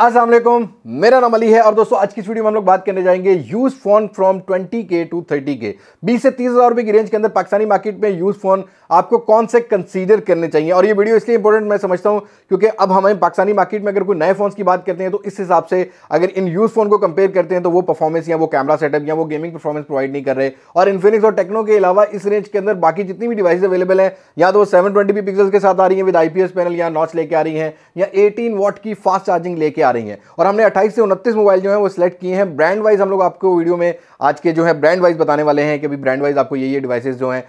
अस्सलाम वालेकुम मेरा नाम अली है और दोस्तों आज की इस वीडियो में हम लोग बात करने जाएंगे use phone from K to K 20 से तीस हज़ार रुपए की रेंज के अंदर पाकिस्तानी मार्केट में यूज फोन आपको कौन से कंसीडर करने चाहिए और ये वीडियो इसलिए इंपॉर्टेंट मैं समझता हूं क्योंकि अब हमें पाकिस्तानी मार्केट में अगर कोई नए फोन की बात करते हैं तो इस हिसाब से अगर इन यूज फोन को कंपेयर करते हैं तो वो परफॉर्मेंस या वो कैमरा सेटअप या वो गेमिंग परफॉर्मेंस प्रोवाइड नहीं कर रहे और इन्फिनिक्स और टेक्नो के अलावा इस रेंज के अंदर बाकी जितनी भी डिवाइस अवेलेबल है या तो सेवन ट्वेंटी के साथ आ रही है विद आई पैनल या नॉच लेके आ रही है या एटीन वॉट की फास्ट चार्जिंग लेके आ रही हैं और हमने 28 से 29 मोबाइल जो है वो सिलेक्ट किए हैं ब्रांड वाइज हम लोग आपको वीडियो में आज के जो है ब्रांड वाइज बताने वाले हैं कि भाई ब्रांड वाइज आपको ये ये डिवाइसेज जो हैं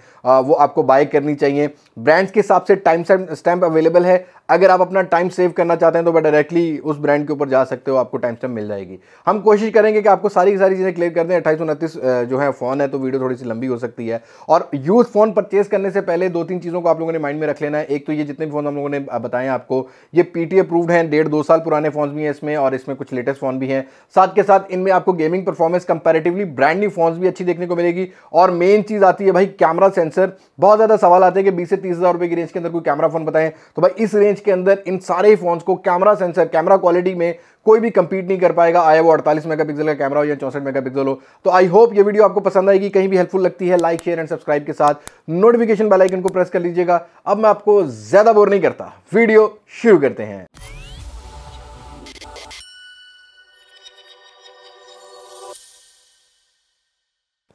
वो आपको बाय करनी चाहिए ब्रांड्स के हिसाब से टाइम स्टैम्प अवेलेबल है अगर आप अपना टाइम सेव करना चाहते हैं तो डायरेक्टली उस ब्रांड के ऊपर जा सकते हो आपको टाइम स्टैम्प मिल जाएगी हम कोशिश करेंगे कि आपको सारी की सारी चीज़ें क्लियर कर दें अट्ठाईस उनतीस जो है फ़ोन है तो वीडियो थोड़ी सी लंबी हो सकती है और यूज़ फ़ोन परचेज करने से पहले दो तीन चीज़ों को आप लोगों ने माइंड में रख लेना है एक तो ये जितने भी फ़ोन हम लोगों ने बताएं आपको ये पीटी अप्रूव्ड हैं डेढ़ दो साल पुराने फ़ोन भी है इसमें और इसमें कुछ लेटेस्ट फ़ोन भी हैं साथ के साथ इनमें आपको gaming performance comparatively brand new phones भी अच्छी देखने को मिलेगी और मेन चीज़ आती है भाई कैमरा सेंसर बहुत ज़्यादा सवाल आते हैं कि बीस से तीस हज़ार रुपए की रेंज के अंदर कोई कैमरा फ़ोन बताएं तो भाई इस रेंज के अंदर इन सारे फ़ोन्स को कैमरा सेंसर कैमरा क्वालिटी में कोई भी कंपीट नहीं कर पाएगा आया वो 48 मेगापिक्सल का कैमरा हो या चौंसठ मेगापिक्सल हो तो आई होप ये वीडियो आपको पसंद आएगी कहीं भी हेल्पफुल लगती है लाइक शेयर एंड सब्सक्राइब के साथ नोटिफिकेशन बेल आइकन को प्रेस कर लीजिएगा अब मैं आपको ज़्यादा बोर नहीं करता वीडियो शुरू करते हैं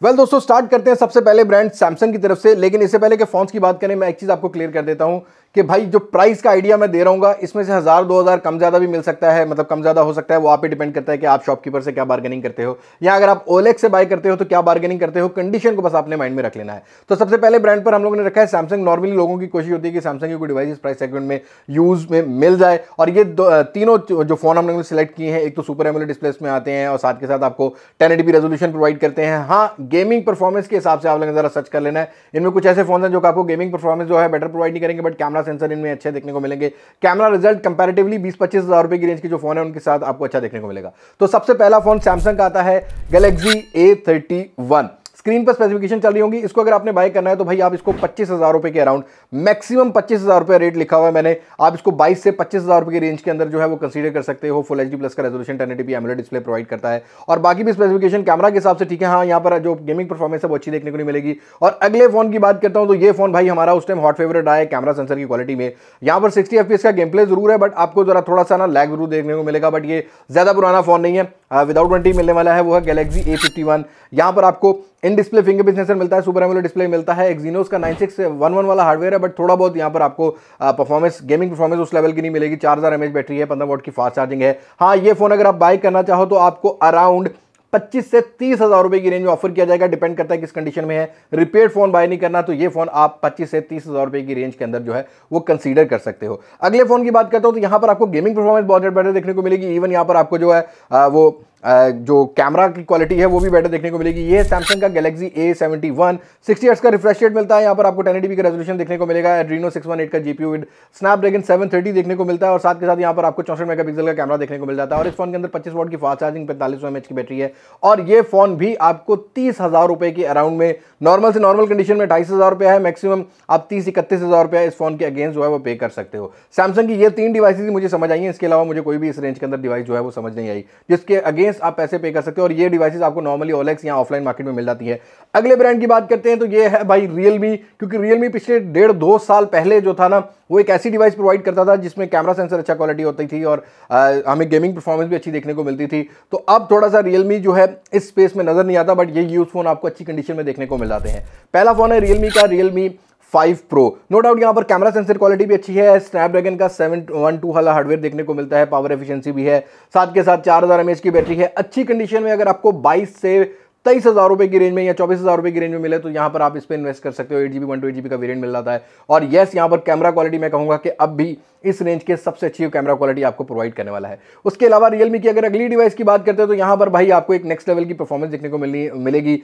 वेल well, दोस्तों स्टार्ट करते हैं सबसे पहले ब्रांड सैमसंग की तरफ से लेकिन इससे पहले के फोन्स की बात करें मैं एक चीज़ आपको क्लियर कर देता हूँ कि भाई जो प्राइस का आइडिया मैं दे रहा हूँ इसमें से हज़ार दो हज़ार कम ज़्यादा भी मिल सकता है मतलब कम ज़्यादा हो सकता है वो आप ही डिपेंड करता है कि आप शॉपकीपर से क्या बार्गेनिंग करते हो या अगर आप ओलेक्स से बाय करते हो तो क्या बार्गेनिंग करते हो कंडीशन को बस आपने माइंड में रख लेना है तो सबसे पहले ब्रांड पर हम लोगों ने रखा है सैमसंग नॉर्मली लोगों की कोशिश होती है कि सैमसंग की कोई डिवाइस प्राइस सेगमेंट में यूज़ में मिल जाए और ये तीनों जो फ़ोन हम लोगों ने सिलेक्ट किए हैं एक तो सुपर एमुलेट डिस्प्लेस में आते हैं और साथ के साथ आपको टेन रेजोल्यूशन प्रोवाइड करते हैं हाँ गेमिंग परफॉर्मेंस के हिसाब से आप लोगों ने ज़रा सर्च कर लेना है इनमें कुछ ऐसे फोन हैं जो आपको गेमिंग परफॉर्मेंस जो है बेटर प्रोवाइड नहीं करेंगे बट कैमरा कैमरा सेंसर इनमें अच्छे देखने को मिलेंगे कैमरा रिजल्ट कंपेरेटिवली बीस पच्चीस हज़ार रुपये की रेंज के जो फोन है उनके साथ आपको अच्छा देखने को मिलेगा तो सबसे पहला फोन सैमसंग का आता है Galaxy A thirty one screen पर स्पेसिफिकेशन चल रही होंगी इसको अगर आपने बाय करना है तो भाई आप इसको पच्चीस हज़ार रुपये के अराउंड मैक्सिमम पच्चीस हज़ार रुपए रेट लिखा हुआ है मैंने आप इसको बाईस से पच्चीस हज़ार रुपये की रेंज के अंदर जो है वो कंसीडर कर सकते हो फुल एच प्लस का resolution ten eighty AMOLED display provide करता है और बाकी भी स्पेसिफिकेशन कैमरा के हिसाब से ठीक है हाँ यहाँ पर जो गेमिंग परफॉर्मेंस है वो अच्छी देखने को नहीं मिलेगी और अगले फोन की बात करता हूँ तो ये फोन भाई हमारा उस टाइम हॉट फेवरेट आया कैमरा सेंसर की क्वालिटी में यहाँ पर सिक्सटी एफ का गेम प्ले जरूर है बट आपको जरा थोड़ा सा ना लैग जरूर देखने को मिलेगा बट ये ज़्यादा पुराना फोन नहीं है विदाउट uh, वारंटी मिलने वाला है वो है गैलेक्सी ए फिफ्टी वन यहाँ पर आपको इन डिस्प्ले फिंगरप्रिंट सेंसर मिलता है सुपर एमोलेड डिस्प्ले मिलता है एक्जीनोस का 9611 वाला हार्डवेयर है बट थोड़ा बहुत यहाँ पर आपको परफॉर्मेंस गेमिंग परफॉर्मेंस उस लेवल की नहीं मिलेगी चार हज़ार बैटरी है पंद्रह वोट की फास्ट चार्जिंग है हाँ ये फोन अगर आप बाय करना चाहो तो आपको अराउंड पच्चीस से तीस हज़ार रुपये की रेंज में ऑफर किया जाएगा डिपेंड करता है किस कंडीशन में है रिपेयर फोन बाय नहीं करना तो ये फोन आप पच्चीस से तीस हज़ार रुपये की रेंज के अंदर जो है वो कंसीडर कर सकते हो अगले फोन की बात करता हूँ तो यहाँ पर आपको गेमिंग परफॉर्मेंस बहुत बेटर देखने को मिलेगी इवन यहाँ पर आपको जो है वो जो कैमरा की क्वालिटी है वो भी बेटर देखने को मिलेगी ये सैमसंग का Galaxy A seventy one sixty का रिफ्रेश रेट मिलता है यहाँ पर आपको टेन का रेजोल्यूशन देखने को मिलेगा एड्रीनो सिक्स वन एट का G with dragon seven thirty देखने को मिलता है और साथ के साथ यहाँ पर आपको चौसठ पिक्सल का कैमरा देखने को मिल जाता है और इस फोन के अंदर पच्चीस वोट की फास्ट चार्जिंग पैंतालीस एम की बैटरी है और ये फोन भी आपको तीस हज़ार रुपये के अराउंड में नॉर्मल से नॉर्मल कंडीशन में ढाई हज़ार रुपया है मैक्सिमम आप तीस इकतीस हज़ार रुपया इस फोन के अगेंस्ट जो है वो पे कर सकते हो सैमसंग की ये तीन डिवाइसेज मुझे समझ आई है इसके अलावा मुझे कोई भी इस रेंज के अंदर डिवाइस जो है वो समझ नहीं आई जिसके अगेंस्ट केस आप पैसे पे कर सकते हो और ये डिवाइसेस आपको नॉर्मली ओलेक्स या ऑफलाइन मार्केट में मिल जाती है अगले ब्रांड की बात करते हैं तो ये है भाई रियलमी क्योंकि रियलमी पिछले डेढ़ दो साल पहले जो था ना वो एक ऐसी डिवाइस प्रोवाइड करता था जिसमें कैमरा सेंसर अच्छा क्वालिटी होती थी और आ, हमें गेमिंग परफॉर्मेंस भी अच्छी देखने को मिलती थी तो अब थोड़ा सा रियलमी जो है इस स्पेस में नज़र नहीं आता बट ये यूज़ फोन आपको अच्छी कंडीशन में देखने को मिल जाते हैं पहला फ़ोन है रियलमी का Realme five pro no doubt यहाँ पर कैमरा सेंसर क्वालिटी भी अच्छी है स्नैपड्रैगन का सेवन वन टू वाला हार्डवेयर देखने को मिलता है पावर एफिशिएंसी भी है साथ के साथ चार हज़ार एम की बैटरी है अच्छी कंडीशन में अगर आपको बाईस से तेईस हज़ार रुपये की रेंज में या चौबीस हज़ार रुपये की रेंज में मिले तो यहाँ पर आप इस पर इन्वेस्ट कर सकते हो eight G B one two eight G B का वेरियंट मिल जाता है और येस यहाँ पर कैमरा क्वालिटी मैं कहूँगा कि अब भी इस रेंज के सबसे अच्छी कैमरा क्वालिटी आपको प्रोवाइड करने वाला है उसके अलावा रियलमी की अगर अगली डिवाइस की बात करते हैं तो यहाँ पर भाई आपको एक नेक्स्ट लेवल की परफॉर्मेंस देखने को मिलनी मिलेगी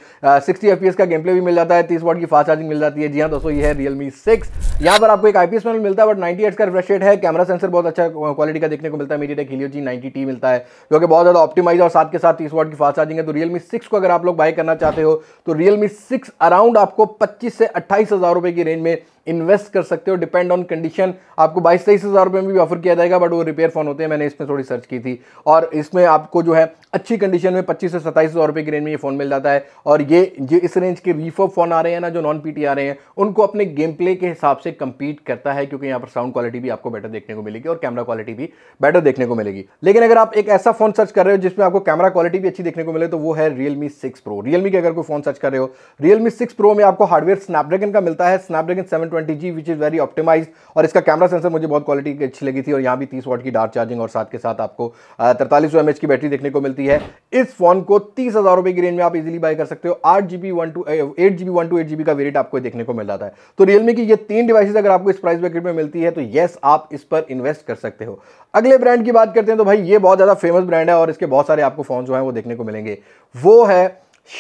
सिक्सटी एफ का गेम प्ले भी मिल जाता है तीस वॉट की फास्ट चार्जिंग मिल जाती है जी हाँ दोस्तों ये है रियलमी सिक्स यहाँ पर आपको एक आई पी पैनल मिलता है बट नाइन्टी एट का रिफ्रेश रेट है कैमरा सेंसर बहुत अच्छा क्वालिटी का देखने को मिलता है MediaTek Helio G ninety T मिलता है जो कि बहुत ज़्यादा ऑप्टिमाइज और साथ के साथ तीस वॉट की फास्ट चार्जिंग है तो रियलमी सिक्स को अगर आप लोग बाय करना चाहते हो तो रियलमी सिक्स अराउंड आपको पच्चीस से अट्ठाईस हज़ार रुपए की रेंज में इन्वेस्ट कर सकते हो डिपेंड ऑन कंडीशन आपको बाईस तेईस हज़ार रुपये में भी ऑफर किया जाएगा बट वो रिपेयर फ़ोन होते हैं मैंने इसमें थोड़ी सर्च की थी और इसमें आपको जो है अच्छी कंडीशन में पच्चीस से सत्ताईस हज़ार रुपये की रेंज में ये फ़ोन मिल जाता है और ये जो इस रेंज के रीफो फ़ोन आ रहे हैं ना जो नॉन पीटी आ रहे हैं उनको अपने गेम प्ले के हिसाब से कम्पीट करता है क्योंकि यहाँ पर साउंड क्वालिटी भी आपको बेटर देखने को मिलेगी और कैमरा क्वालिटी भी बेटर देखने को मिलेगी लेकिन अगर आप एक ऐसा फ़ोन सर्च कर रहे हो जिसमें आपको कैमरा क्वालिटी भी अच्छी देखने को मिले तो वो है रियलमी सिक्स प्रो रियलमी के अगर कोई फ़ोन सर्च कर रहे हो रियलमी सिक्स प्रो में आपको हार्डवेयर स्नैपड्रैगन का मिलता है Snapdragon seven twenty G which is very optimize और इसका कैमरा सेंसर मुझे बहुत क्वालिटी की अच्छी लगी थी और यहाँ भी तीस वॉट की डार्क चार्जिंग और साथ के साथ आपको तरतालीस सौ की बैटरी देखने को मिलती है इस फोन को तीस हज़ार की रेंज में आप इजिली बाई कर सकते हो आठ G B one two eight G one two eight G का वेरियट आपको देखने को मिल जाता है तो रियलमी की ये तीन डिवाइसेज अगर आपको इस प्राइस ब्रैकेट में मिलती है तो येस आप इस पर इन्वेस्ट कर सकते हो अगले ब्रांड की बात करते हैं तो भाई ये बहुत ज़्यादा फेमस ब्रांड है और इसके बहुत सारे आपको फ़ोन जो है वो देखने को मिलेंगे वो है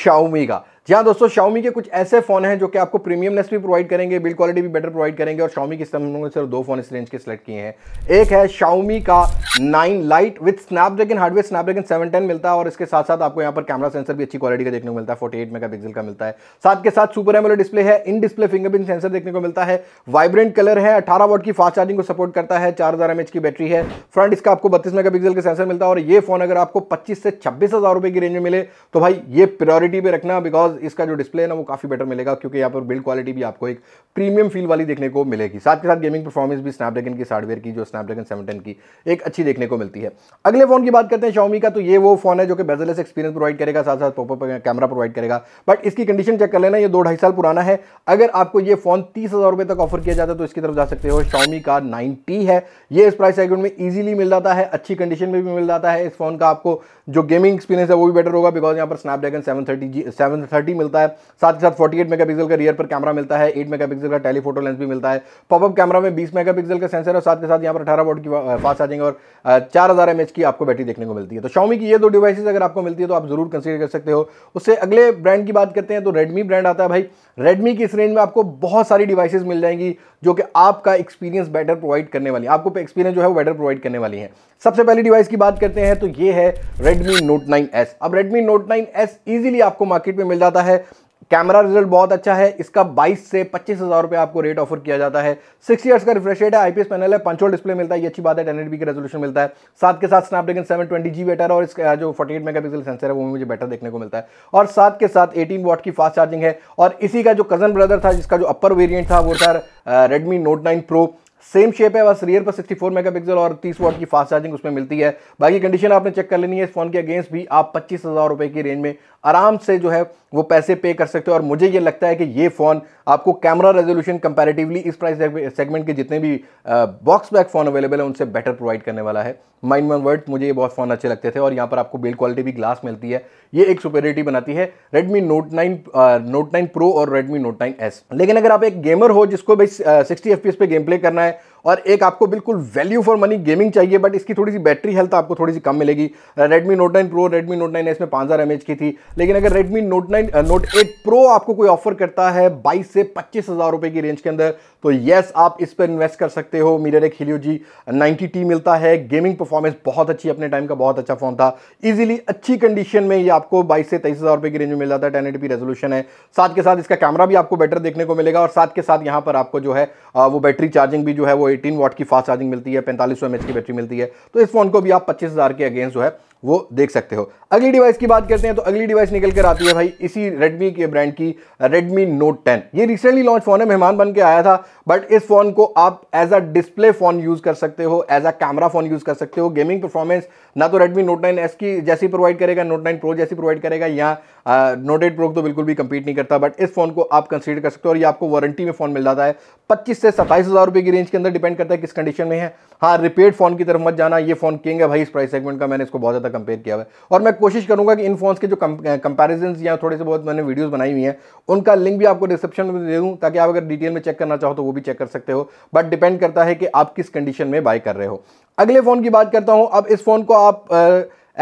शाउमी का जी हाँ दोस्तों शाओमी के कुछ ऐसे फोन हैं जो कि आपको प्रीमियमनेस भी प्रोवाइड करेंगे बिल्ड क्वालिटी भी बेटर प्रोवाइड करेंगे और शाओमी के समय सिर्फ दो फोन इस रेंज के सिलेक्ट किए हैं एक है शाओमी का nine lite with Snapdragon hardware Snapdragon seven ten मिलता है और इसके साथ साथ आपको यहाँ पर कैमरा सेंसर भी अच्छी क्वालिटी का देखने को मिलता है फोर्टी एट मेगा पिक्सल का मिलता है साथ के साथ सुपर एमोलो डिस्प्ले है इन डिस्प्ले फिंगरप्रिंट सेंसर देखने को मिलता है वाइब्रेंट कलर है अठारह वोट की फास्ट चार्जिंग को सपोर्ट करता है चार हज़ार की बैटरी है फ्रंट इसका आपको बत्तीस मेगा पिक्सल का सेंसर मिलता है और ये फोन अगर आपको पच्चीस से छब्बीस हज़ार रुपये की रेंज में मिले तो भाई ये प्रायोरिटी पर रखना बिकॉज इसका जो डिस्प्ले है ना वो काफ़ी बेटर मिलेगा क्योंकि यहाँ पर बिल्ड क्वालिटी भी आपको एक प्रीमियम फील वाली देखने को मिलेगी साथ के साथ गेमिंग परफॉर्मेंस भी स्नैपड्रैगन की हार्डवेयर की जो स्नैपड्रैगन सेवन की एक अच्छी देखने को मिलती है अगले फोन की बात करते हैं शाओमी का तो ये वो फोन है जो कि बेजलेस एक्सपीरियंस प्रोवाइड करेगा साथ साथ पॉपअप कैमरा प्रोवाइड करेगा बट इसकी कंडीशन चेक कर लेना ये दो ढाई साल पुराना है अगर आपको ये फोन तीस हज़ार रुपये तक ऑफर किया जाता है तो इसकी तरफ जा सकते हो शाओमी का नाइन है ये इस प्राइस सेगमेंट में ईजिली मिल जाता है अच्छी कंडीशन में भी मिल जाता है इस फोन का आपको जो गेमिंग एक्सपीरियंस है वो भी बेटर होगा बिकॉज यहाँ पर Snapdragon seven thirty G seven thirty thirty मिलता है साथ ही साथ फोर्टी एट मेगापिक्सल का रियर पर कैमरा मिलता है एट मेगापिक्सल का टेलीफोटो लेंस भी मिलता है पॉपअप कैमरा में बीस मेगापिक्सल का सेंसर है साथ के साथ यहाँ पर अठारह वोट की फास्ट चार्जिंग और चार हज़ार एम की आपको बैटरी देखने को मिलती है तो शाओमी की ये दो डिवाइसेज अगर आपको मिलती है तो आप जरूर कंसिडर कर सकते हो उससे अगले ब्रांड की बात करते हैं तो रेडमी ब्रांड आता है भाई रेडमी की इस रेंज में आपको बहुत सारी डिवाइसेज मिल जाएंगी जो कि आपका एक्सपीरियंस बेटर प्रोवाइड करने वाली आपको एक्सपीरियंस जो है वो बेटर प्रोवाइड करने वाली है सबसे पहली डिवाइस की बात करते हैं तो ये है Redmi Note 9s अब Redmi Note 9s इजीली आपको मार्केट में मिल जाता है कैमरा रिजल्ट बहुत अच्छा है इसका 22 से पच्चीस हज़ार रुपये आपको रेट ऑफर किया जाता है सिक्स ईयर्स का रिफ्रेश रेट है आईपीएस पैनल है पंचोल डिस्प्ले मिलता है ये अच्छी बात है टेन एट का रेजोल्यूशन मिलता है साथ के साथ Snapdragon seven twenty G better और इसका जो फोर्टी एट मेगापिक्सल सेंसर है वो मुझे बेटर देखने को मिलता है और साथ के साथ एटीन वॉट की फास्ट चार्जिंग है और इसी का जो कजन ब्रदर था जिसका जो अपर वेरियंट था वो था Redmi Note nine pro same shape है बस रियर पर 64 मेगापिक्सल और 30 वॉट की फास्ट चार्जिंग उसमें मिलती है बाकी कंडीशन आपने चेक कर लेनी है इस फोन के अगेंस्ट भी आप पच्चीस हज़ार रुपये की रेंज में आराम से जो है वो पैसे पे कर सकते हो और मुझे ये लगता है कि ये फ़ोन आपको कैमरा रेजोल्यूशन कंपैरेटिवली इस प्राइस सेगमेंट के जितने भी बॉक्स बैक फ़ोन अवेलेबल है उनसे बेटर प्रोवाइड करने वाला है माइंड मन वर्ड मुझे ये बहुत फ़ोन अच्छे लगते थे और यहाँ पर आपको बिल्ड क्वालिटी भी ग्लास मिलती है ये एक सुपेरिटी बनाती है Redmi Note nine Note nine pro और रेडमी नोट नाइन एस लेकिन अगर आप एक गेमर हो जिसको भाई सिक्सटी एफ पे गेम प्ले करना है और एक आपको बिल्कुल वैल्यू फॉर मनी गेमिंग चाहिए बट इसकी थोड़ी सी बैटरी हेल्थ आपको थोड़ी सी कम मिलेगी Redmi Note nine pro Redmi Note nine इसमें में पाँच हज़ार एम की थी लेकिन अगर Redmi Note nine Note eight pro आपको कोई ऑफर करता है बाईस से पच्चीस हज़ार रुपये की रेंज के अंदर तो येस आप इस पर इन्वेस्ट कर सकते हो मीर एक हिलियो जी नाइन्टी टी मिलता है गेमिंग परफॉर्मेंस बहुत अच्छी अपने टाइम का बहुत अच्छा फ़ोन था ईजिली अच्छी कंडीशन में ये आपको बाईस से तेईस हज़ार की रेंज में मिल जाता है टेन पी रेजोल्यूशन है साथ के साथ इसका कैमरा भी आपको बेटर देखने को मिलेगा और साथ के साथ यहाँ पर आपको जो है वो बैटरी चार्जिंग भी जो है वो 18 वाट की फास्ट चार्जिंग मिलती है पैंतालीस सौ की बैटरी मिलती है तो इस फोन को भी आप पच्चीस हज़ार के अगेंस्ट जो है वो देख सकते हो अगली डिवाइस की बात करते हैं तो अगली डिवाइस निकल कर आती है भाई इसी रेडमी के ब्रांड की रेडमी नोट 10 ये रिसेंटली लॉन्च फोन है मेहमान बन के आया था बट इस फ़ोन को आप as a display phone use कर सकते हो as a camera phone use कर सकते हो गेमिंग परफॉर्मेंस ना तो रेडमी नोट नाइन एस की जैसी प्रोवाइड करेगा नोट नाइन प्रो जैसी प्रोवाइड करेगा या नोट एट प्रो तो बिल्कुल भी कंपीट नहीं करता बट इस फ़ोन को आप कंसिडर कर सकते हो और ये आपको वारंटी में फ़ोन मिल जाता है पच्चीस से सत्ताईस हज़ार रुपये की रेंज के अंदर डिपेंड करता है किस कंडीशन में है हाँ रिपेयर फ़ोन की तरफ मत जाना ये फ़ोन किंग है भाई इस प्राइस सेगमेंट का मैंने इसको बहुत ज़्यादा कंपेयर किया हुआ है और मैं कोशिश करूँगा कि इन फोन के जो कंपेरिजन या थोड़े से बहुत मैंने वीडियोज़ बनाई हुई हैं उनका लिंक भी आपको डिस्क्रिप्शन में दे दूँ ताकि आप अगर डिटेल में चेक करना चाहो तो वो भी चेक कर सकते हो बट डिपेंड करता है कि आप किस कंडीशन में बाय कर रहे हो अगले फ़ोन की बात करता हूँ अब इस फ़ोन को आप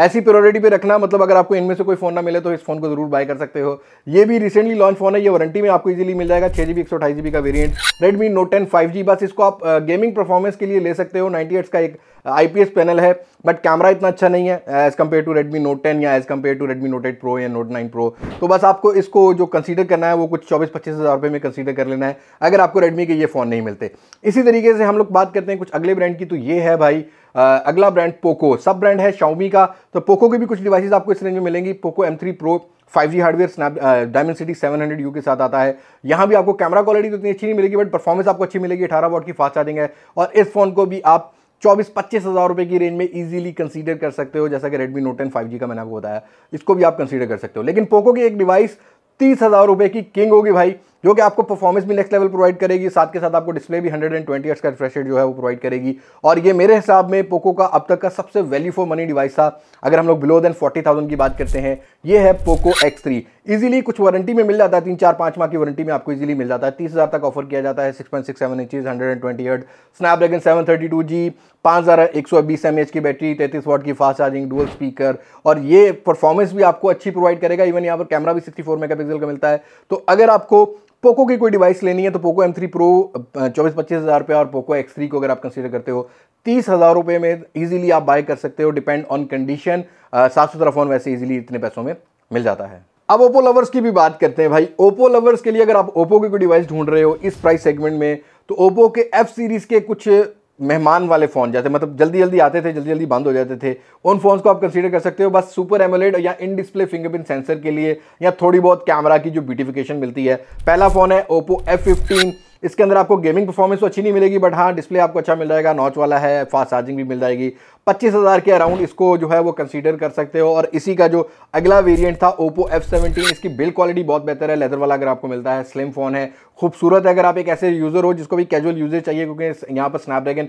ऐसी प्रायोरिटी पे रखना मतलब अगर आपको इनमें से कोई फोन ना मिले तो इस फोन को जरूर बाय कर सकते हो ये भी रिसेंटली लॉन्च फोन है ये वारंटी में आपको इजीली मिल जाएगा छह जीबी एक सौ अठाईस जीबी का variant Redmi note ten five G बस इसको आप गेमिंग परफॉर्मेंस के लिए ले सकते हो नाइनटी एट्स का एक आईपीएस पैनल है बट कैमरा इतना अच्छा नहीं है as compare to Redmi note ten या as compare to Redmi note eight pro या नोट नाइन प्रो तो बस आपको इसको जो कंसीडर करना है वो कुछ चौबीस पच्चीस हज़ार रुपये में कंसीडर कर लेना है अगर आपको रेडमी के ये फ़ोन नहीं मिलते इसी तरीके से हम लोग बात करते हैं कुछ अगले ब्रांड की तो ये है भाई अगला ब्रांड पोको सब ब्रांड है शाओमी का तो पोको के भी कुछ डिवाइसेस आपको इस रेंज में मिलेंगी Poco M three pro five G hardware snap city seven hundred U के साथ आता है यहाँ भी आपको कैमरा क्वालिटी तो इतनी अच्छी नहीं मिलेगी बट परफॉर्मेंस आपको अच्छी मिलेगी अठारह वॉट की फास्ट चार्जिंग है और इस फोन को भी आप चौबीस पच्चीस हज़ार रुपये की रेंज में इजीली कंसीडर कर सकते हो जैसा कि Redmi Note 10 5G का मैंने आपको बताया इसको भी आप कंसीडर कर सकते हो लेकिन पोको की एक डिवाइस तीस हज़ार रुपये की किंग होगी भाई जो कि आपको परफॉर्मेंस भी नेक्स्ट लेवल प्रोवाइड करेगी साथ के साथ आपको डिस्प्ले भी 120 एंड ट्वेंटी का रिफ्रेश जो है वो प्रोवाइड करेगी और ये मेरे हिसाब में पोको का अब तक का सबसे वैल्यू फॉर मनी डिवाइस था अगर हम लोग बिलो देन 40,000 की बात करते हैं ये है पोको थ्री इजीली कुछ वारंटी में मिल जाता है तीन चार पांच माह की वारंटी में आपको इजिली मिल जाता है तीस हज़ार तक ऑफर किया जाता है six point six seven inches hundred and twenty eight Snapdragon seven thirty two G पाँच हज़ार एक सौ बीस एम एच की बैटरी तैतीस वॉट की फास्ट चार्जिंग डुअल स्पीकर और ये परफॉर्मेंस भी आपको अच्छी प्रोवाइड करेगा इवन यहाँ पर कैमरा भी सिक्सटी फोर मेगा पिक्सल का मिलता है तो अगर आपको पोको की कोई डिवाइस लेनी है तो पोको एम थ्री प्रो चौबीस पच्चीस हज़ार रुपये और पोको एक्स थ्री को अगर आप कंसीडर करते हो तीस हज़ार रुपये में इजीली आप बाय कर सकते हो डिपेंड ऑन कंडीशन साफ सुथरा फ़ोन वैसे इजीली इतने पैसों में मिल जाता है अब ओप्पो लवर्स की भी बात करते हैं भाई ओप्पो लवर्स के लिए अगर आप ओप्पो की कोई डिवाइस ढूंढ रहे हो इस प्राइस सेगमेंट में तो ओप्पो के एफ सीरीज़ के कुछ मेहमान वाले फ़ोन जाते मतलब जल्दी जल्दी आते थे जल्दी जल्दी बंद हो जाते थे उन फोन्स को आप कंसीडर कर सकते हो बस सुपर एमोलेड या इन डिस्प्ले फिंगरप्रिंट सेंसर के लिए या थोड़ी बहुत कैमरा की जो ब्यूटिफिकेशन मिलती है पहला फ़ोन है ओप्पो एफ फिफ्टीन इसके अंदर आपको गेमिंग परफॉर्मेंस तो अच्छी नहीं मिलेगी बट हाँ डिस्प्ले आपको अच्छा मिल जाएगा नॉच वाला है फास्ट चार्जिंग भी मिल जाएगी पच्चीस हज़ार के अराउंड इसको जो है वो कंसीडर कर सकते हो और इसी का जो अगला वेरिएंट था ओप्पो एफ सेवेंटीन इसकी बिल्ड क्वालिटी बहुत बेहतर है लेदर वाला अगर आपको मिलता है स्लिम फोन है खूबसूरत है अगर आप एक ऐसे यूज़र हो जिसको भी कैजुअल यूज़र चाहिए क्योंकि यहाँ पर स्नैपड्रैगन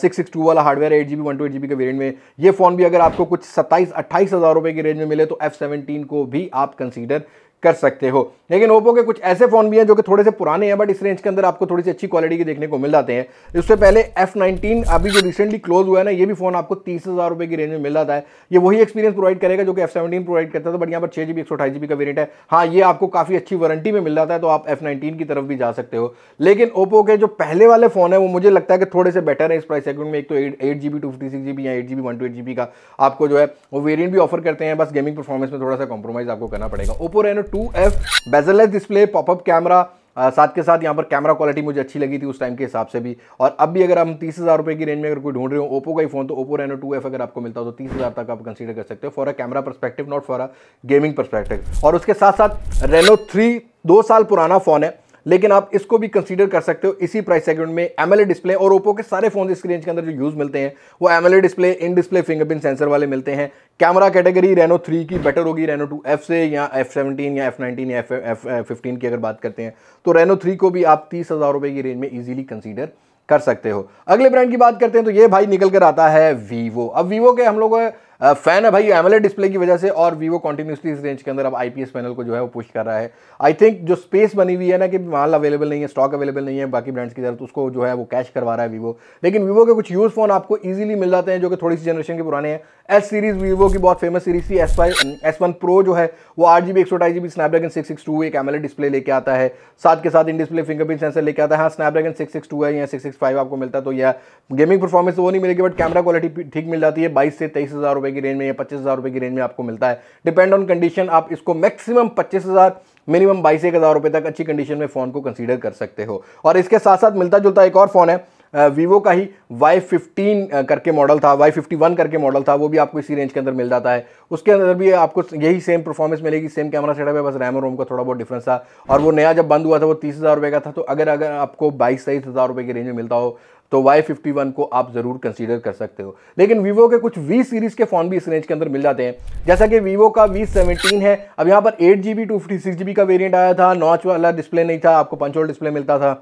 सिक्स सिक्स टू वाला hardware eight G B one two eight G B के वेरियंट में ये फ़ोन भी अगर आपको कुछ सत्ताईस अट्ठाईस हज़ार रुपये की रेंज में मिले तो एफ सेवेंटीन को भी आप कंसीडर कर सकते हो लेकिन ओप्पो के कुछ ऐसे फ़ोन भी हैं जो कि थोड़े से पुराने हैं बट इस रेंज के अंदर आपको थोड़ी सी अच्छी क्वालिटी के देखने को मिल जाते हैं इससे पहले एफ नाइनटीन अभी जो रिसेंटली क्लोज हुआ है ना ये भी फोन आपको तीस हज़ार रुपये की रेंज में मिल जाता है ये वही एक्सपीरियंस प्रोवाइड करेगा जो कि एफ सेवेंटीन प्रोवाइड करता था बट तो यहाँ पर छः जी बी एक सौ अठाईस जी का वेरियंट है हाँ ये आपको काफ़ी अच्छी वारंटी में मिल जाता है तो आप एफ नाइनटीन की तरफ भी जा सकते हो लेकिन ओप्पो के जो पहले वाले फ़ोन है वो मुझे लगता है कि थोड़े से बेटर है इस प्राइस सेगमेंट में एक तो eight eight G B two fifty six G B या eight G B one two eight G B का आपको जो है वो वेरियंट भी ऑफर करते हैं बस गेमिंग परफॉर्मेंस में थोड़ा सा कॉम्प्रोमाइज़ आपको करना पड़ेगा Oppo Reno two F bezelless display popup camera आ, साथ के साथ यहाँ पर कैमरा क्वालिटी मुझे अच्छी लगी थी उस टाइम के हिसाब से भी और अब भी अगर हम तीस हज़ार रुपये की रेंज में अगर कोई ढूंढ रहे हो ओप्पो का ही फोन तो ओपो रेनो टू एफ अगर आपको मिलता हो तो तीस हज़ार तक आप कंसीडर कर सकते हो for a camera perspective not for a gaming perspective और उसके साथ साथ रेनो थ्री दो साल पुराना फ़ोन है लेकिन आप इसको भी कंसीडर कर सकते हो इसी प्राइस सेगमेंट में एमएलए डिस्प्ले और ओप्पो के सारे फोन इसके रेंज के अंदर जो यूज़ मिलते हैं वो AMOLED display in display fingerprint sensor वाले मिलते हैं कैमरा कैटेगरी रेनो थ्री की बेटर होगी रेनो टू एफ से या एफ सेवनटीन या एफ नाइनटीन या एफ फिफ्टीन की अगर बात करते हैं तो रेनो थ्री को भी आप तीस हज़ार रुपए की रेंज में ईजिली कंसीडर कर सकते हो अगले ब्रांड की बात करते हैं तो ये भाई निकल कर आता है वीवो अब वीवो के हम लोग फैन है भाई एमएलए डिस्प्ले की वजह से और वीवो कंटिन्यूसली इस रेंज के अंदर अब आईपीएस पैनल को जो है वो पुश कर रहा है आई थिंक जो स्पेस बनी हुई है ना कि माल अवेलेबल नहीं है स्टॉक अवेलेबल नहीं है बाकी ब्रांड्स की तरफ तो उसको जो है वो कैश करवा रहा है वीवो लेकिन वीवो के कुछ यूज फोन आपको ईजिली मिल जाते हैं जो कि थोड़ी सी जनरेशन के पुराने हैं एस सीरीज वीवो की बहुत फेमस सीरीज थी S five S one pro जो है वो आठ जी बी एक सौ ढाई G B Snapdragon six six two एक एमएलए डिस्प्ले लेके आता है साथ के साथ इन डिस्प्ले फिंगरप्रिंट सेंसर लेके आता है हाँ स्नैपड्रैगन सिक्स सिक्स टू है या सिक्स सिक्स फाइव आपको मिलता है तो यह गेमिंग परफॉर्मेंस वो नहीं मिलेगी बट कैमरा क्वालिटी ठीक मिल जाती है बाईस से तेईस हज़ार रुपये की रेंज में या पच्चीस हज़ार रुपये की रेंज में आपको मिलता है डिपेंड ऑन कंडीशन आप इसको मैक्सिमम पच्चीस हज़ार मिनिमम बाईस एक हज़ार रुपये तक अच्छी कंडीशन में फ़ोन को कंसीडर कर सकते हो और इसके साथ साथ मिलता जुलता एक और फ़ोन है वीवो का ही Y15 करके मॉडल था Y51 करके मॉडल था वो भी आपको इसी रेंज के अंदर मिल जाता है उसके अंदर भी आपको यही सेम परफॉर्मेंस मिलेगी सेम कैमरा सेटअप है बस रैम और रोम का थोड़ा बहुत डिफरेंस था और वो नया जब बंद हुआ था वो तीस हज़ार रुपये का था तो अगर अगर आपको बाईस तेईस हज़ार रुपये की रेंज में मिलता हो तो वाई फिफ्टी वन को आप ज़रूर कंसीडर कर सकते हो लेकिन वीवो के कुछ वी सीरीज़ के फ़ोन भी इस रेंज के अंदर मिल जाते हैं जैसा कि वीवो का वी सेवनटीन है अब यहाँ पर eight G B two fifty six G B का वेरियंट आया था नॉच वाला डिस्प्ले नहीं था आपको पंचोल डिस्प्ले मिलता था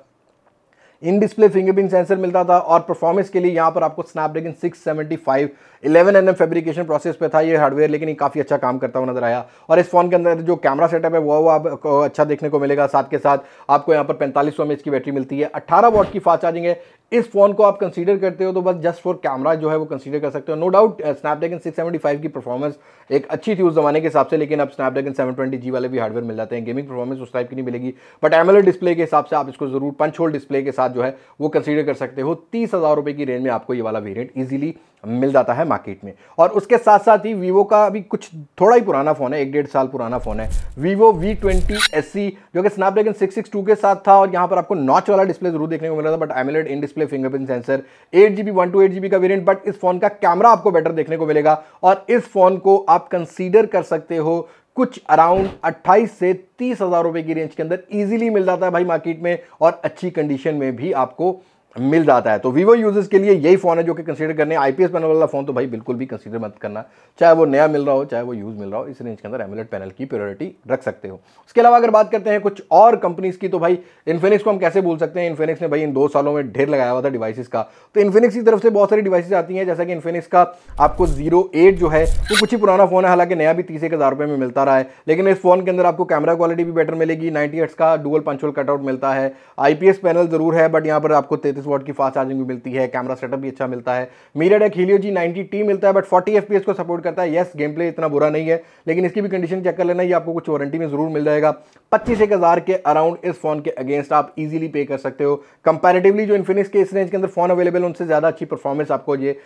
इन डिस्प्ले फिंगरप्रिंट सेंसर मिलता था और परफॉर्मेंस के लिए यहाँ पर आपको स्नैपड्रैगन 675 11 एनएम फैब्रिकेशन प्रोसेस पे था ये हार्डवेयर लेकिन ये काफ़ी अच्छा काम करता हुआ नजर आया और इस फोन के अंदर जो कैमरा सेटअप है वो आपको अच्छा देखने को मिलेगा साथ के साथ आपको यहाँ पर पैंतालीस सौ की बैटरी मिलती है अट्ठारह वॉट की फास्ट चार्जिंग है इस फ़ोन को आप कंसीडर करते हो तो बस जस्ट फॉर कैमरा जो है वो कंसीडर कर सकते हो नो डाउट स्नैपड्रैगन 675 की परफॉर्मेंस एक अच्छी थी उस जमाने के हिसाब से लेकिन अब स्नैपड्रैगन 720G जी वाले भी हार्डवेयर मिल जाते हैं गेमिंग परफॉर्मेंस उस टाइप की नहीं मिलेगी बट एमएल डिस्प्ले के हिसाब से आप इसको ज़रूर पंच होल डिस्प्ले के साथ जो है वो कंसिडर कर सकते हो तीस हज़ार की रेंज में आपको ये वाला वेरियंट ईजिली मिल जाता है मार्केट में और उसके साथ साथ ही वीवो का अभी कुछ थोड़ा ही पुराना फ़ोन है एक डेढ़ साल पुराना फ़ोन है Vivo V twenty S C जो कि स्नैपड्रैगन सिक्स सिक्स टू के साथ था और यहाँ पर आपको नॉच वाला डिस्प्ले जरूर देखने को मिला था but AMOLED in display fingerprint sensor eight G B one two eight G B का वेरियंट बट इस फ़ोन का कैमरा आपको बेटर देखने को मिलेगा और इस फ़ोन को आप कंसिडर कर सकते हो कुछ अराउंड 28 से तीस हज़ार रुपये की रेंज के अंदर इजीली मिल जाता है भाई मार्केट में और अच्छी कंडीशन में भी आपको मिल जाता है तो वीवो यूजर्स के लिए यही फ़ोन है जो कि कंसीडर करने आई पी पैनल वाला फ़ोन तो भाई बिल्कुल भी कंसीडर मत करना चाहे वो नया मिल रहा हो चाहे वो यूज़ मिल रहा हो इस रेंज के अंदर एमुलेट पैनल की प्योरिटी रख सकते हो उसके अलावा अगर बात करते हैं कुछ और कंपनीज़ की तो भाई इन्फिनिक्स को हम कैसे भूल सकते हैं इन्फिनिक्स ने भाई इन दो सालों में ढेर लगाया हुआ था डिवाइसिस का तो इन्फिनिक्स की तरफ से बहुत सारी डिवाइसेज आती हैं जैसा कि इन्फिनिक्स का आपको जीरो एट जो है वो कुछ ही पुराना फ़ोन है हालांकि नया भी तीस एक हज़ार रुपये में मिलता रहा है लेकिन इस फ़ोन के अंदर आपको कैमरा क्वालिटी भी बेटर मिलेगी नाइन्टी एट्स का डुअल पंचोल कटआउट मिलता है आई पैनल ज़रूर है बट यहाँ पर आपको तेतीस पैंतीस वोट की फास्ट चार्जिंग भी मिलती है कैमरा सेटअप भी अच्छा मिलता है MediaTek Helio G ninety T मिलता है बट फोर्टी एफ को सपोर्ट करता है येस गेम प्ले इतना बुरा नहीं है लेकिन इसकी भी कंडीशन चेक कर लेना ये आपको कुछ वारंटी में जरूर मिल जाएगा पच्चीस एक हज़ार के अराउंड इस फोन के अगेंस्ट आप इजीली पे कर सकते हो कंपैरेटिवली जो इन्फिनिक्स के इस रेंज के अंदर फोन अवेलेबल उनसे ज़्यादा अच्छी परफॉर्मेंस आपको ये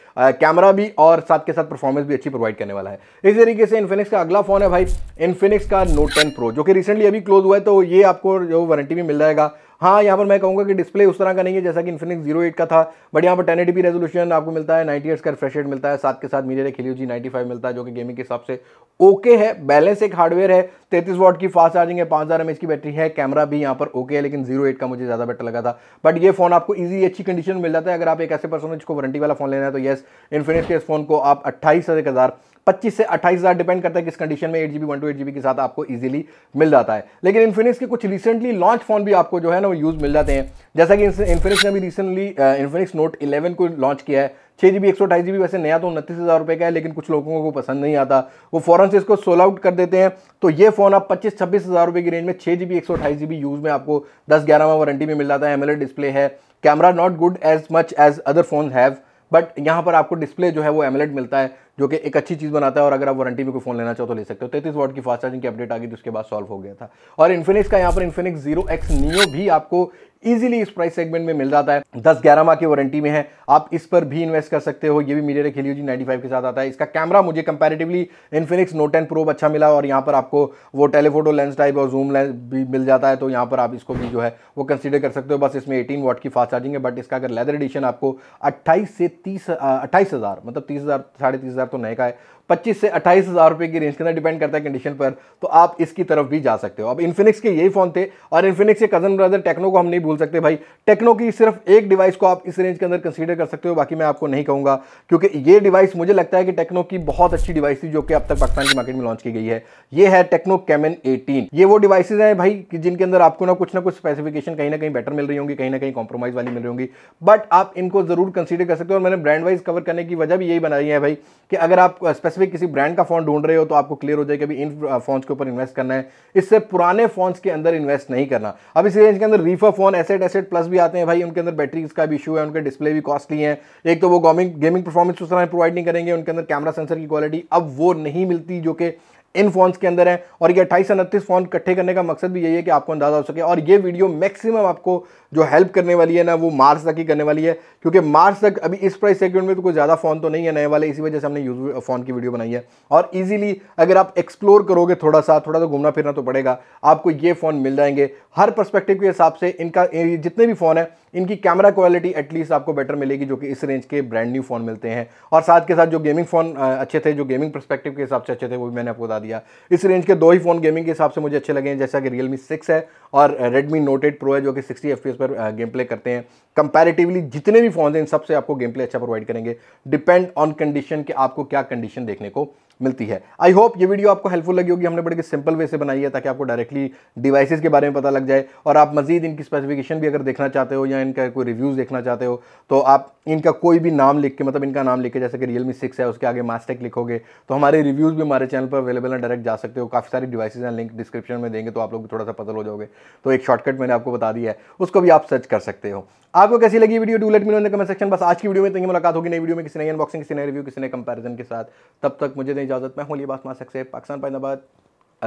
कैमरा भी और साथ के साथ परफॉर्मेंस भी अच्छी प्रोवाइड करने वाला है इस तरीके से इन्फिनिक्स का अगला फोन है भाई इन्फिनिक्स का नोट टेन प्रो जो कि रिसेंटली अभी क्लोज हुआ है तो ये आपको जो वारंटी में मिल जाएगा हाँ यहाँ पर मैं कहूँगा कि डिस्प्ले उस तरह का नहीं है जैसा कि इन्फिनिक्स जीरो एट का था बट यहाँ पर टेन एटी रेजोल्यूशन आपको मिलता है नाइन्टी एट्स का फ्रेश रेट मिलता है साथ के साथ मीडिया खिली जी नाइन्टी फाइव मिलता है जो कि गेमिंग के हिसाब से ओके है बैलेंस एक हार्डवेयर है तैतीस वॉट की फास्ट चार्जिंग है पाँच हज़ार एम की बैटरी है कैमरा भी यहाँ पर ओके है लेकिन जीरो एट का मुझे ज़्यादा बेटर लगा था बट ये फोन आपको ईजी अच्छी कंडीशन मिल जाता है अगर आप एक ऐसे पर्सन हो जिसको वारंटी वाला फोन लेना है तो येस इन्फिनिक्स के इस फोन को आप अट्ठाईस हज़ार पच्चीस से अट्ठाईस हज़ार डिपेंड करता है किस कंडीशन में eight G B one two eight G के साथ आपको ईजिली मिल जाता है लेकिन इन्फिनिक्स के कुछ रिसेंटली लॉन्च फोन भी आपको जो है ना वो यूज़ मिल जाते हैं जैसा कि इन्फिनिक्स ने भी रिसेंटली इन्फिनिक्स नोट इलेवन को लॉन्च किया है छः जी बी एक सौ अठाईस जी बी वैसे नया तो उनतीस हज़ार रुपये का है लेकिन कुछ लोगों को पसंद नहीं आता वो फ़ौरन से इसको सोल आउट कर देते हैं तो ये फ़ोन आप पच्चीस छब्बीस हज़ार रुपये की रेंज में छः जी बी एक सौ अठाईस जी बी यूज़ में आपको दस में वारंटी में मिल जाता है एमएलए डिस्प्ले है camera not good as much as other phone have but यहाँ पर आपको डिस्प्ले जो है वो एमलेट मिलता है जो कि एक अच्छी चीज़ बनाता है और अगर आप वारंटी में कोई फोन लेना चाहो तो ले सकते हो तैतीस वॉट की फास्ट चार्जिंग की अपडेट आ गई तो उसके बाद सॉल्व हो गया था और इन्फिनिक्स का यहाँ पर इन्फिनिक्स जीरो एक्स नियो भी आपको इजीली इस प्राइस सेगमेंट में मिल जाता है दस ग्यारह माह की वारंटी में है आप इस पर भी इन्वेस्ट कर सकते हो ये भी MediaTek Helio G ninety five के साथ आता है इसका कैमरा मुझे comparatively Infinix note ten pro अच्छा मिला और यहाँ पर आपको वो टेलीफोटो लेंस टाइप और जूम लेंस भी मिल जाता है तो यहाँ पर आप इसको भी जो है वो कंसिडर कर सकते हो बस इसमें एटीन वॉट की फास्ट चार्जिंग है बट इसका अगर लेदर एडिशन आपको अट्ठाईस से तीस अट्ठाईस मतलब तीस हज़ार साढ़े तीस हज़ार तो नए का है पच्चीस से अट्ठाईस हज़ार रुपये की रेंज के अंदर डिपेंड करता है कंडीशन पर तो आप इसकी तरफ भी जा सकते हो अब इन्फिनिक्स के यही फ़ोन थे और इन्फिनिक्स के कज़न ब्रदर टेक्नो को हम नहीं भूल सकते भाई टेक्नो की सिर्फ एक डिवाइस को आप इस रेंज के अंदर कंसीडर कर सकते हो बाकी मैं आपको नहीं कहूँगा क्योंकि ये डिवाइस मुझे लगता है कि टेक्नो की बहुत अच्छी डिवाइस थी जो कि अब तक पाकिस्तान की मार्केट में लॉन्च की गई है ये है टेक्नो कैमन एटीन ये वो डिवाइसेज हैं भाई जिनके अंदर आपको ना कुछ ना कुछ स्पेसिफिकेशन कहीं ना कहीं बेटर मिल रही होंगी कहीं ना कहीं कॉम्प्रोमाइज़ वाली मिल रही होंगी बट आप इनको ज़रूर कंसीडर कर सकते हो और मैंने ब्रांड वाइज कवर करने की वजह भी यही बनाई है भाई कि अगर आप स्पेसिफिक uh, स्पेसिफिक किसी ब्रांड का फ़ोन ढूंढ रहे हो तो आपको क्लियर हो जाए कि अभी इन फोन्स के ऊपर इन्वेस्ट करना है इससे पुराने फोन्स के अंदर इन्वेस्ट नहीं करना अब इस रेंज के अंदर रीफा फोन एसेट एसेट प्लस भी आते हैं भाई उनके अंदर बैटरी का भी इशू है उनके डिस्प्ले भी कॉस्टली है एक तो वो गेमिंग गेमिंग परफॉर्मेंस उस तरह प्रोवाइड नहीं करेंगे उनके अंदर कैमरा सेंसर की क्वालिटी अब वो नहीं मिलती जो कि इन फोन्स के अंदर है और ये अट्ठाईस उनतीस फोन इकट्ठे करने का मकसद भी यही है कि आपको अंदाजा हो सके और ये वीडियो मैक्सिमम आपको जो हेल्प करने वाली है ना वो मार्च तक ही करने वाली है क्योंकि मार्च तक अभी इस प्राइस सेगमेंट में तो कोई ज़्यादा फ़ोन तो नहीं है नए वाले इसी वजह से हमने यूज फ़ोन की वीडियो बनाई है और ईजिली अगर आप एक्सप्लोर करोगे थोड़ा सा थोड़ा सा तो घूमना फिरना तो पड़ेगा आपको ये फ़ोन मिल जाएंगे हर परस्पेक्टिव के हिसाब से इनका जितने भी फ़ोन है इनकी कैमरा क्वालिटी एटलीस्ट आपको बेटर मिलेगी जो कि इस रेंज के ब्रांड न्यू फ़ोन मिलते हैं और साथ के साथ जो गेमिंग फ़ोन अच्छे थे जो गेमिंग परस्पेक्टिव के हिसाब से अच्छे थे वो भी मैंने आपको बता दिया इस रेंज के दो ही फ़ोन गेमिंग के हिसाब से मुझे अच्छे लगे हैं जैसा कि रियलमी सिक्स है और रेडमी नोट एट प्रो है जो कि सिक्सटी एफ पर गेम प्ले करते हैं कंपैरेटिवली जितने भी फोन हैं इन सबसे आपको गेम प्ले अच्छा प्रोवाइड करेंगे डिपेंड ऑन कंडीशन कि आपको क्या कंडीशन देखने को मिलती है आई होप ये वीडियो आपको हेल्पफुल लगी होगी हमने बड़े सिंपल वे से बनाई है ताकि आपको डायरेक्टली डिवाइसेस के बारे में पता लग जाए और आप मजीद इनकी स्पेसिफिकेशन भी अगर देखना चाहते हो या इनका कोई रिव्यूज़ देखना चाहते हो तो आप इनका कोई भी नाम लिख के मतलब इनका नाम लिख के जैसे कि रियलमी सिक्स है उसके आगे मास्टेक लिखोगे तो हमारे रिव्यूज़ भी हमारे चैनल पर अवेलेबल हैं डायरेक्ट जा सकते हो काफ़ी सारी डिवाइसेज हैं लिंक डिस्क्रिप्शन में देंगे तो आप लोग थोड़ा सा पतल हो जाओगे तो एक शॉर्टकट मैंने आपको बता दिया है उसको भी आप सर्च कर सकते हो आपको कैसी लगी video do let me know comment section बस आज की वीडियो में तो मुलाकात होगी नई वीडियो में किसी नई अनबॉक्सिंग किसी नए रिव्यू किसी नए कंपैरिजन के साथ तब तक मुझे दें इजाजत मैं होली बासमा सकते पाकिस्तान पैदाबाद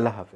अल्लाह हाफिज़